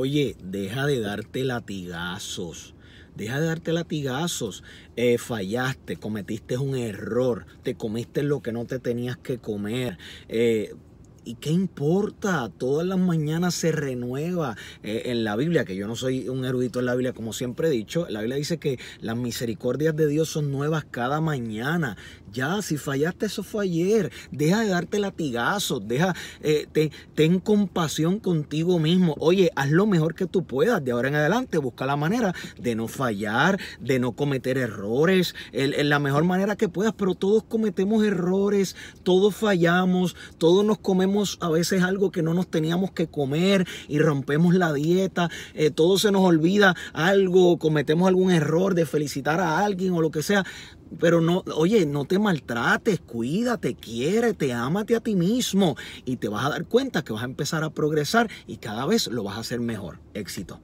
Oye, deja de darte latigazos. Deja de darte latigazos. Eh, fallaste, cometiste un error, te comiste lo que no te tenías que comer. Eh, ¿Y qué importa? Todas las mañanas se renueva eh, en la Biblia, que yo no soy un erudito en la Biblia, como siempre he dicho. La Biblia dice que las misericordias de Dios son nuevas cada mañana. Ya, si fallaste, eso fue ayer. Deja de darte latigazos, deja, eh, te, ten compasión contigo mismo. Oye, haz lo mejor que tú puedas de ahora en adelante. Busca la manera de no fallar, de no cometer errores, en la mejor manera que puedas. Pero todos cometemos errores, todos fallamos, todos nos comemos a veces algo que no nos teníamos que comer y rompemos la dieta. Eh, todo se nos olvida algo, cometemos algún error de felicitar a alguien o lo que sea. Pero no, oye, no te maltrates, cuídate, te ámate a ti mismo y te vas a dar cuenta que vas a empezar a progresar y cada vez lo vas a hacer mejor. Éxito.